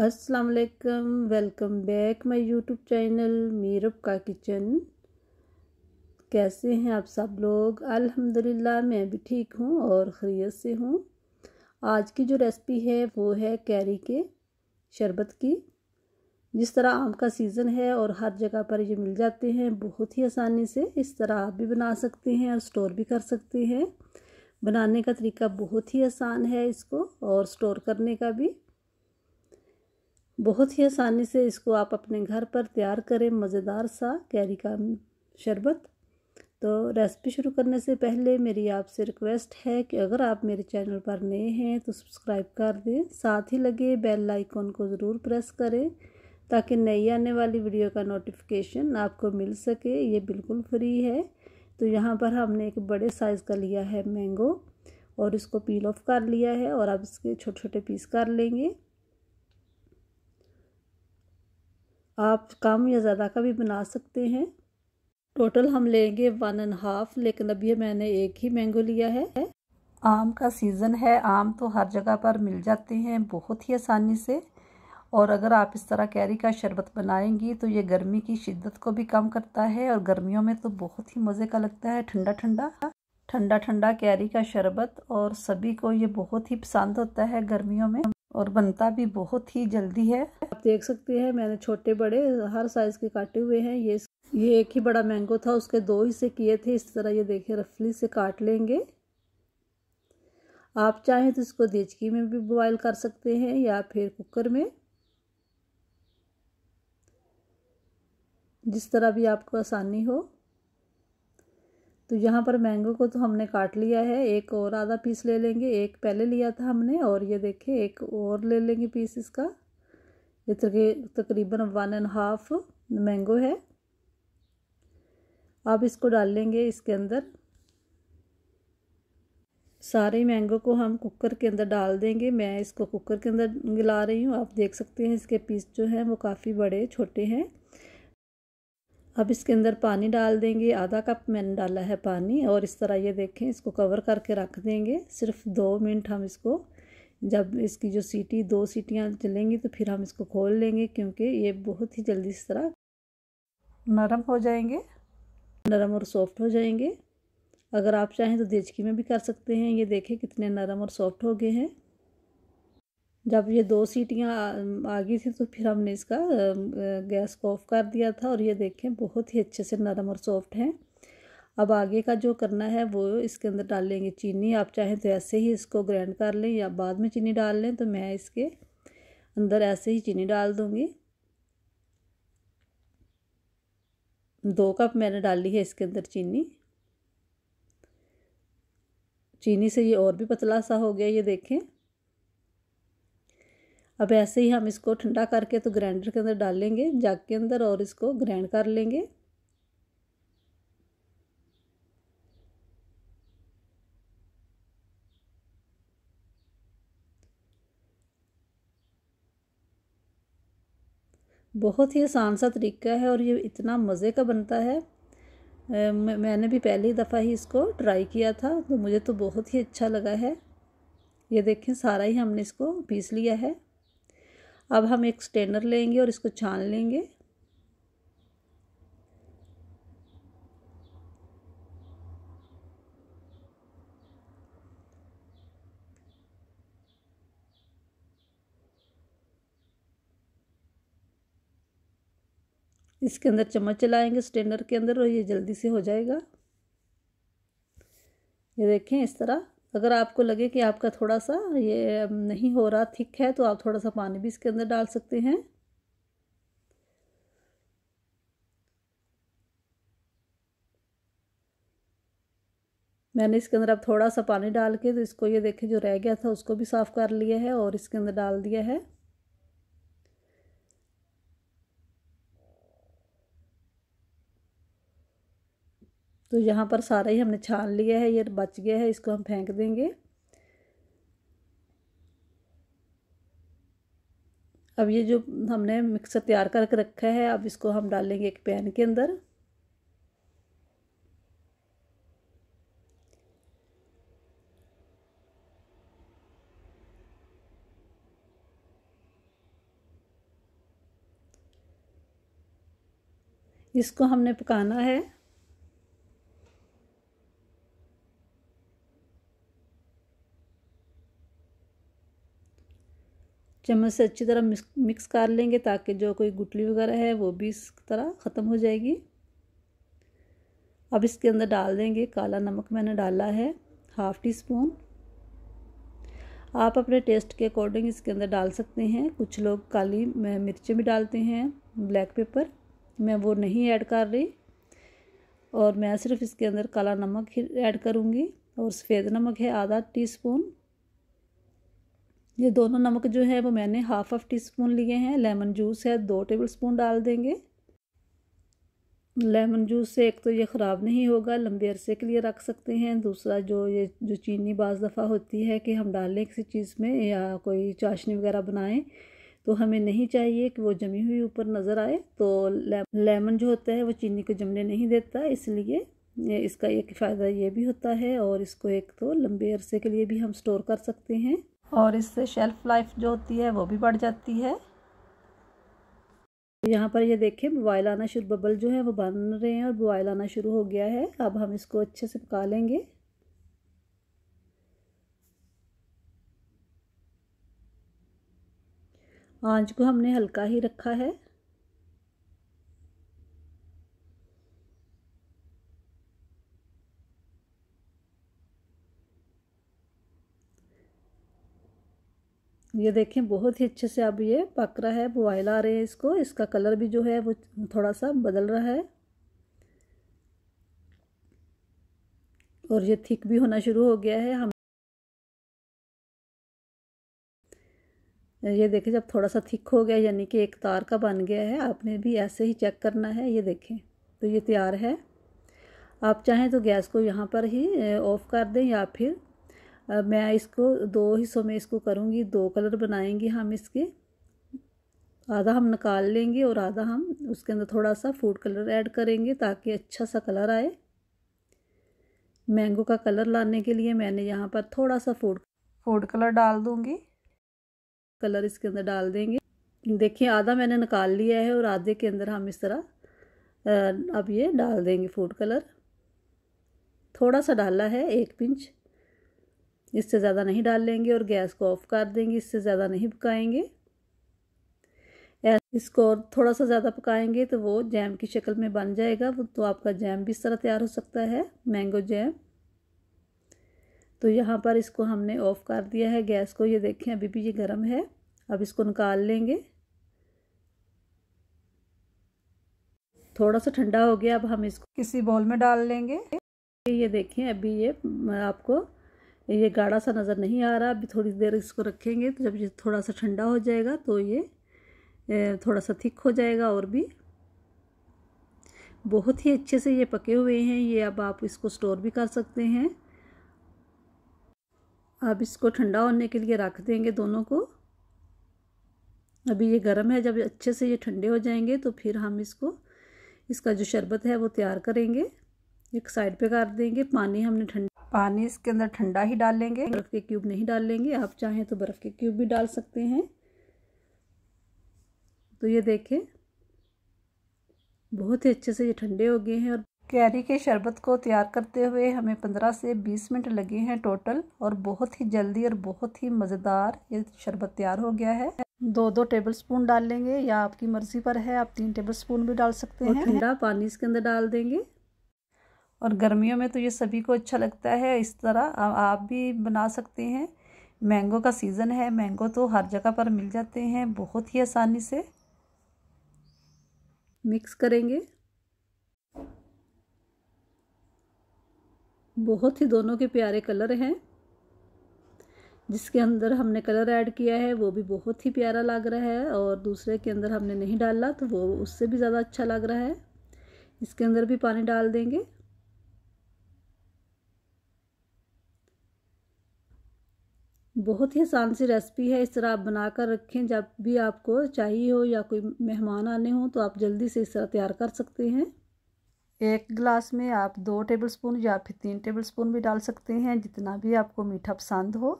अस्सलाम वालेकुम welcome back my YouTube channel Meerab का किचन कैसे हैं आप सब लोग अल्हम्दुलिल्लाह मैं भी ठीक हूँ और खरीत से हूँ आज की जो रेसिपी है वो है कैरी के शरबत की जिस तरह आम का सीज़न है और हर जगह पर ये मिल जाते हैं बहुत ही आसानी से इस तरह आप भी बना सकते हैं और स्टोर भी कर सकते हैं बनाने का तरीका बहुत ही आसान है इसको और स्टोर करने का भी बहुत ही आसानी से इसको आप अपने घर पर तैयार करें मज़ेदार सा कैरी का शरबत तो रेसिपी शुरू करने से पहले मेरी आपसे रिक्वेस्ट है कि अगर आप मेरे चैनल पर नए हैं तो सब्सक्राइब कर दें साथ ही लगे बेल आइकॉन को ज़रूर प्रेस करें ताकि नई आने वाली वीडियो का नोटिफिकेशन आपको मिल सके ये बिल्कुल फ्री है तो यहाँ पर हमने एक बड़े साइज़ का लिया है मैंगो और इसको पील ऑफ कर लिया है और आप इसके छोटे छोटे पीस कर लेंगे आप कम या ज़्यादा का भी बना सकते हैं टोटल हम लेंगे वन एंड हाफ लेकिन अभी मैंने एक ही मैंगो लिया है आम का सीज़न है आम तो हर जगह पर मिल जाते हैं बहुत ही आसानी से और अगर आप इस तरह कैरी का शरबत बनाएंगी तो ये गर्मी की शिद्दत को भी कम करता है और गर्मियों में तो बहुत ही मज़े का लगता है ठंडा ठंडा ठंडा ठंडा कैरी का शरबत और सभी को ये बहुत ही पसंद होता है गर्मियों में और बनता भी बहुत ही जल्दी है आप देख सकते हैं मैंने छोटे बड़े हर साइज़ के काटे हुए हैं ये ये एक ही बड़ा मैंगो था उसके दो हिस्से किए थे इस तरह ये देखिए रफली से काट लेंगे आप चाहें तो इसको देचकी में भी बॉयल कर सकते हैं या फिर कुकर में जिस तरह भी आपको आसानी हो तो यहाँ पर मैंगो को तो हमने काट लिया है एक और आधा पीस ले लेंगे एक पहले लिया था हमने और ये देखिए एक और ले लेंगे पीस इसका ये तकरीबन वन एंड हाफ मैंगो है आप इसको डाल लेंगे इसके अंदर सारे मैंगो को हम कुकर के अंदर डाल देंगे मैं इसको कुकर के अंदर गिला रही हूँ आप देख सकते हैं इसके पीस जो हैं वो काफ़ी बड़े छोटे हैं अब इसके अंदर पानी डाल देंगे आधा कप मैंने डाला है पानी और इस तरह ये देखें इसको कवर करके रख देंगे सिर्फ दो मिनट हम इसको जब इसकी जो सीटी दो सीटियाँ चलेंगी तो फिर हम इसको खोल लेंगे क्योंकि ये बहुत ही जल्दी इस तरह नरम हो जाएंगे नरम और सॉफ्ट हो जाएंगे अगर आप चाहें तो देचकी में भी कर सकते हैं ये देखें कितने नरम और सॉफ्ट हो गए हैं जब ये दो सीटियाँ आ गई थी तो फिर हमने इसका गैस को ऑफ़ कर दिया था और ये देखें बहुत ही अच्छे से नरम और सॉफ्ट हैं अब आगे का जो करना है वो इसके अंदर डाल लेंगे चीनी आप चाहें तो ऐसे ही इसको ग्राइंड कर लें या बाद में चीनी डाल लें तो मैं इसके अंदर ऐसे ही चीनी डाल दूँगी दो कप मैंने डाली है इसके अंदर चीनी चीनी से ये और भी पतला सा हो गया ये देखें अब ऐसे ही हम इसको ठंडा करके तो ग्राइंडर के अंदर डाल लेंगे जग के अंदर और इसको ग्राइंड कर लेंगे बहुत ही आसान सा तरीका है और ये इतना मज़े का बनता है मैंने भी पहली दफ़ा ही इसको ट्राई किया था तो मुझे तो बहुत ही अच्छा लगा है ये देखें सारा ही हमने इसको पीस लिया है अब हम एक स्टेनर लेंगे और इसको छान लेंगे इसके अंदर चम्मच चलाएंगे स्टेनर के अंदर और ये जल्दी से हो जाएगा ये देखें इस तरह अगर आपको लगे कि आपका थोड़ा सा ये नहीं हो रहा थिक है तो आप थोड़ा सा पानी भी इसके अंदर डाल सकते हैं मैंने इसके अंदर अब थोड़ा सा पानी डाल के तो इसको ये देखें जो रह गया था उसको भी साफ़ कर लिया है और इसके अंदर डाल दिया है तो यहाँ पर सारा ही हमने छान लिया है ये बच गया है इसको हम फेंक देंगे अब ये जो हमने मिक्सर तैयार करके रखा है अब इसको हम डालेंगे एक पैन के अंदर इसको हमने पकाना है चम्मच से अच्छी तरह मिक्स कर लेंगे ताकि जो कोई गुटली वगैरह है वो भी इस तरह ख़त्म हो जाएगी अब इसके अंदर डाल देंगे काला नमक मैंने डाला है हाफ़ टी स्पून आप अपने टेस्ट के अकॉर्डिंग इसके अंदर डाल सकते हैं कुछ लोग काली मिर्चें भी डालते हैं ब्लैक पेपर मैं वो नहीं ऐड कर रही और मैं सिर्फ इसके अंदर काला नमक ही ऐड करूँगी और सफ़ेद नमक है आधा टी स्पून ये दोनों नमक जो है वो मैंने हाफ हाफ टी स्पून लिए हैं लेमन जूस है दो टेबल स्पून डाल देंगे लेमन जूस से एक तो ये ख़राब नहीं होगा लंबे अरसे के लिए रख सकते हैं दूसरा जो ये जो चीनी बाज़ दफ़ा होती है कि हम डालें किसी चीज़ में या कोई चाशनी वगैरह बनाएं तो हमें नहीं चाहिए कि वो जमी हुई ऊपर नज़र आए तो लेमन जो होता है वो चीनी को जमने नहीं देता इसलिए इसका एक फ़ायदा ये भी होता है और इसको एक तो लंबे अरसे के लिए भी हम स्टोर कर सकते हैं और इससे शेल्फ़ लाइफ जो होती है वो भी बढ़ जाती है यहाँ पर ये देखें बॉयल आना शुरू बबल जो है वो बन रहे हैं और बॉयल आना शुरू हो गया है अब हम इसको अच्छे से पका लेंगे आंच को हमने हल्का ही रखा है ये देखें बहुत ही अच्छे से अब ये पक रहा है बॉयल आ रहे हैं इसको इसका कलर भी जो है वो थोड़ा सा बदल रहा है और ये थिक भी होना शुरू हो गया है हम ये देखें जब थोड़ा सा थिक हो गया यानी कि एक तार का बन गया है आपने भी ऐसे ही चेक करना है ये देखें तो ये तैयार है आप चाहें तो गैस को यहाँ पर ही ऑफ़ कर दें या फिर मैं इसको दो हिस्सों में इसको करूँगी दो कलर बनाएंगे हम इसके आधा हम निकाल लेंगे और आधा हम उसके अंदर थोड़ा सा फूड कलर ऐड करेंगे ताकि अच्छा सा कलर आए मैंगो का कलर लाने के लिए मैंने यहाँ पर थोड़ा सा फूड फूड कलर डाल दूँगी कलर इसके अंदर डाल देंगे देखिए आधा मैंने निकाल लिया है और आधे के अंदर हम इस तरह अब ये डाल देंगे फूड कलर थोड़ा सा डाला है एक पिंच इससे ज़्यादा नहीं डाल लेंगे और गैस को ऑफ कर देंगे इससे ज़्यादा नहीं पकाएंगे इसको और थोड़ा सा ज़्यादा पकाएंगे तो वो जैम की शक्ल में बन जाएगा तो आपका जैम भी इस तरह तैयार हो सकता है मैंगो जैम तो यहाँ पर इसको हमने ऑफ़ कर दिया है गैस को ये देखें अभी भी ये गर्म है अब इसको निकाल लेंगे थोड़ा सा ठंडा हो गया अब हम इसको किसी बॉल में डाल लेंगे ये देखें अभी ये आपको ये गाढ़ा सा नज़र नहीं आ रहा अभी थोड़ी देर इसको रखेंगे तो जब ये थोड़ा सा ठंडा हो जाएगा तो ये थोड़ा सा थिक हो जाएगा और भी बहुत ही अच्छे से ये पके हुए हैं ये अब आप इसको स्टोर भी कर सकते हैं आप इसको ठंडा होने के लिए रख देंगे दोनों को अभी ये गर्म है जब अच्छे से ये ठंडे हो जाएंगे तो फिर हम इसको इसका जो शरबत है वो तैयार करेंगे एक साइड पे कर देंगे पानी हमने ठंडा पानी इसके अंदर ठंडा ही डालेंगे बर्फ़ के क्यूब नहीं डाल लेंगे आप चाहें तो बर्फ़ के क्यूब भी डाल सकते हैं तो ये देखें बहुत ही अच्छे से ये ठंडे हो गए हैं और कैरी के शरबत को तैयार करते हुए हमें पंद्रह से बीस मिनट लगे हैं टोटल और बहुत ही जल्दी और बहुत ही मज़ेदार ये शरबत तैयार हो गया है दो दो टेबल स्पून डाल लेंगे या आपकी मर्ज़ी पर है आप तीन टेबल स्पून भी डाल सकते हैं ठंडा पानी इसके अंदर डाल देंगे और गर्मियों में तो ये सभी को अच्छा लगता है इस तरह आप भी बना सकते हैं मैंगो का सीज़न है मैंगो तो हर जगह पर मिल जाते हैं बहुत ही आसानी से मिक्स करेंगे बहुत ही दोनों के प्यारे कलर हैं जिसके अंदर हमने कलर ऐड किया है वो भी बहुत ही प्यारा लग रहा है और दूसरे के अंदर हमने नहीं डाला तो वो उससे भी ज़्यादा अच्छा लग रहा है इसके अंदर भी पानी डाल देंगे बहुत ही आसान सी रेसिपी है इस तरह आप बना कर रखें जब भी आपको चाहिए हो या कोई मेहमान आने हो तो आप जल्दी से इस तरह तैयार कर सकते हैं एक गिलास में आप दो टेबलस्पून या फिर तीन टेबलस्पून भी डाल सकते हैं जितना भी आपको मीठा पसंद हो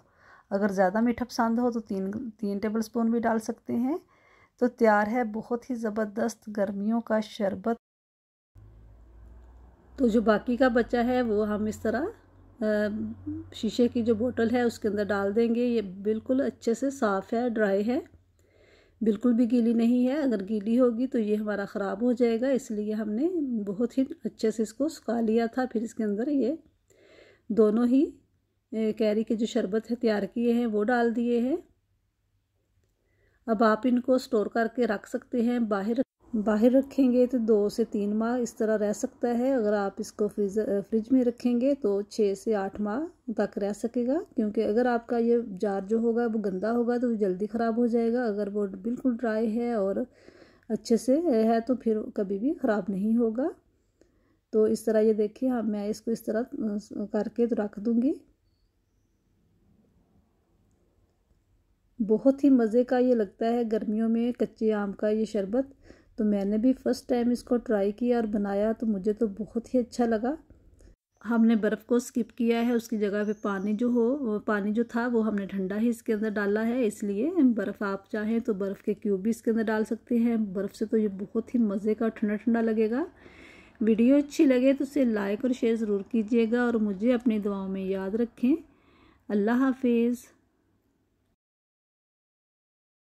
अगर ज़्यादा मीठा पसंद हो तो तीन तीन टेबल भी डाल सकते हैं तो तैयार है बहुत ही ज़बरदस्त गर्मियों का शरबत तो जो बाकी का बचा है वो हम इस तरह शीशे की जो बोतल है उसके अंदर डाल देंगे ये बिल्कुल अच्छे से साफ़ है ड्राई है बिल्कुल भी गीली नहीं है अगर गीली होगी तो ये हमारा ख़राब हो जाएगा इसलिए हमने बहुत ही अच्छे से इसको सुखा लिया था फिर इसके अंदर ये दोनों ही कैरी के जो शरबत है तैयार किए हैं वो डाल दिए हैं अब आप इनको स्टोर करके रख सकते हैं बाहर बाहर रखेंगे तो दो से तीन माह इस तरह रह सकता है अगर आप इसको फ्रिज फ्रिज में रखेंगे तो छः से आठ माह तक रह सकेगा क्योंकि अगर आपका ये जार जो होगा वो गंदा होगा तो जल्दी ख़राब हो जाएगा अगर वो बिल्कुल ड्राई है और अच्छे से है तो फिर कभी भी ख़राब नहीं होगा तो इस तरह ये देखिए हाँ मैं इसको इस तरह करके तो रख दूँगी बहुत ही मज़े का ये लगता है गर्मियों में कच्चे आम का ये शरबत तो मैंने भी फ़र्स्ट टाइम इसको ट्राई किया और बनाया तो मुझे तो बहुत ही अच्छा लगा हमने बर्फ़ को स्किप किया है उसकी जगह पे पानी जो हो पानी जो था वो हमने ठंडा ही इसके अंदर डाला है इसलिए बर्फ़ आप चाहें तो बर्फ़ के क्यूब भी इसके अंदर डाल सकते हैं बर्फ़ से तो ये बहुत ही मज़े का ठंडा ठंडा लगेगा वीडियो अच्छी लगे तो उसे लाइक और शेयर ज़रूर कीजिएगा और मुझे अपनी दुआओं में याद रखें अल्लाह हाफिज़